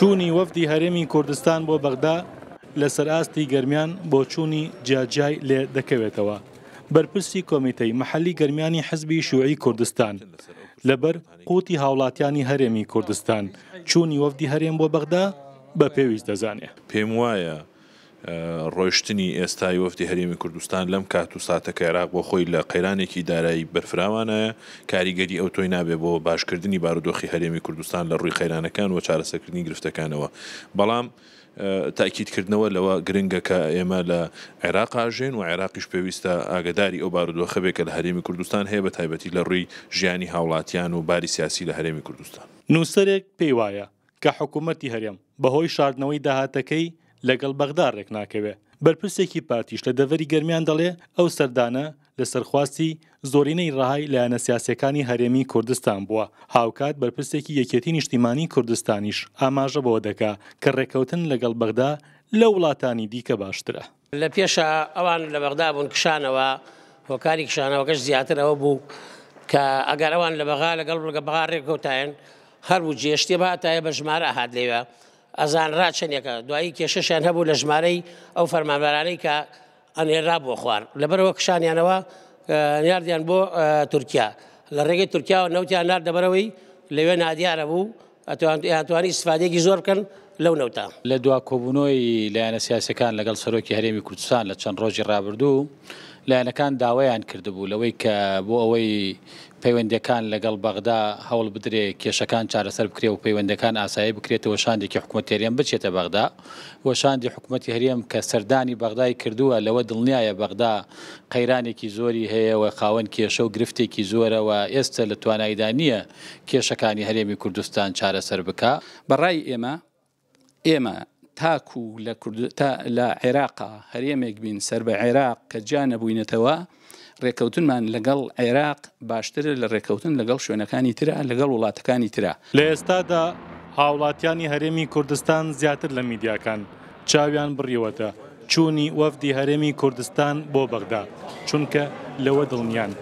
چوونی وەفتی هەرێمی کوردستان بۆ بەغدا لە سەراستی گەرمیان بۆ چوونی جیاجای لێ دەکەوێتەوە بەرپرسی کۆمیتەی محەلی گەرمیانی حزبی شوعی کوردستان لەبەر قوتی هاوڵاتیانی هەرێمی کوردستان چوونی وەفتی هەرێم بۆ بەغدا بە پێویست دەزانێت پێم وایە ڕۆیشتنی ئێستای وەفتی هەرێمی کوردستان لەم کات و ساتە کەێراق بۆ خۆی لە قەیرانێکی دارایی بەرفراوانە کاریگەری ئەو تۆی نابێ بۆ باشکردنی بارودۆخی هەرێمی کوردستان لە ڕووی خەیرانەکان و چارەسەکردنی گرفتەکانەوە بەڵام تاکیدکردنەوە لەوە گرنگە کە ئێمە لە عێراق ئاژێن و عێراقیش پێویستە ئاگداری ئەو بارودۆخەبێکە لە هەرێمی کوردستان هەیە بە تایبەتی لە ڕووی ژیانی هاوڵاتیان و باری سیاسی لە هەرێمی کوردستان نووسەرێک پێی وایە کە حکوومەتتی هەرێم بەهۆی شاردنەوەی داهاتەکەی لەگەڵ بەغدا ڕێک ناکەوێ بەرپرسێکی پارتیش لە دەوەری گەرمیان دەڵێ ئەو سەردانە لە سەرخواستی زۆرینەی ڕاهای لایەنە سیاسەکانی هەرێمی کوردستان بووە هاوکات بەرپرسێکی یەکێتی نیشتیمانی کوردستانیش ئاماژە بەوە دەکا کە ڕێکەوتن لەگەڵ بەغدا لە وڵاتانی دیکە باشترە لە پێشە ئەوان لە بەغدا بوون کشانەوە هۆکاری کشانەوەکەش زیاتر ئەوە بوو کە ئەگەر ئەوان لە بەغا لەگەڵ ڕگە بەغا ڕێکەوتایەن هەر و جێشتی باتایە بە ژمارە هاات لێوە. ئەزان ڕاچەنێکە دوایی کێشەشیان هەبوو لە ژمارەی ئەو فەرمانبارانەی کە ئەنێرا بۆ خوار لەبەرەوە کشانیانەوە نیاردیان بۆ تورکیا لە ڕێگەی تورکیاوە نەوتیان نار دەبەرەوەی لەوێ نادیارە بوو ئەتوانی سفادێکی زۆر بکەن لەو نەوتا لە دوا کۆبوونەوەی لایەنە سیاسەکان لەگەڵ سەرۆکی هەرێمی کوردستان لە چەند ڕۆژی ڕابردوو لایەنەکان داوایان کردبوو لەوەی کە بۆ ئەوەی پەیوەندەکان لەگەڵ بەغدا هەوڵ بدرێ کێشەکان چارەسەر بکرێ و پەیوەندەکان ئاسایی بکرێتەوە شاندێکی حکوومەتێریان بچێتە بەغدا وە شاندی حکوومەتتی هەرێم کە سەردانی بەغدای کردووە لەوە دڵنیایە بەغدا قەیرانێکی زۆری هەیەەوە خاوەن کێشە و گرفتێکی زۆرەوە ئێستا لە توانایدا نییە کێشەکانی هەرێمی کوردستان چارەسەر بک بەڕای ئێمە ئێمە تاکو لە لە عێراقا هەرێمێک بین سەر بە عێراق کە جا نەبووینەتەوە ڕێکەوتنمان لەگەڵ عێراق باشترە لە ڕێکەوتن لەگەڵ شوێنەکانی ترا لەگەڵ وڵاتەکانی ترا لە ئێستادا هاوڵاتیانی هەرێمی کوردستان زیاتر لە میدیاکان چاویان بڕیوەتە چوونی وەفدی هەرێمی کوردستان بۆ بەغدا چونکە لەوە دڵنیان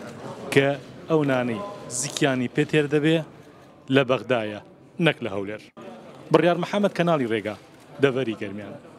کە ئەو نانەی زیکیانی پێتێر دەبێ لە بەغدایە نەک لە هەولێر بڕیار محەممەد کەناڵی ڕێگە دەوەری گەرمیان.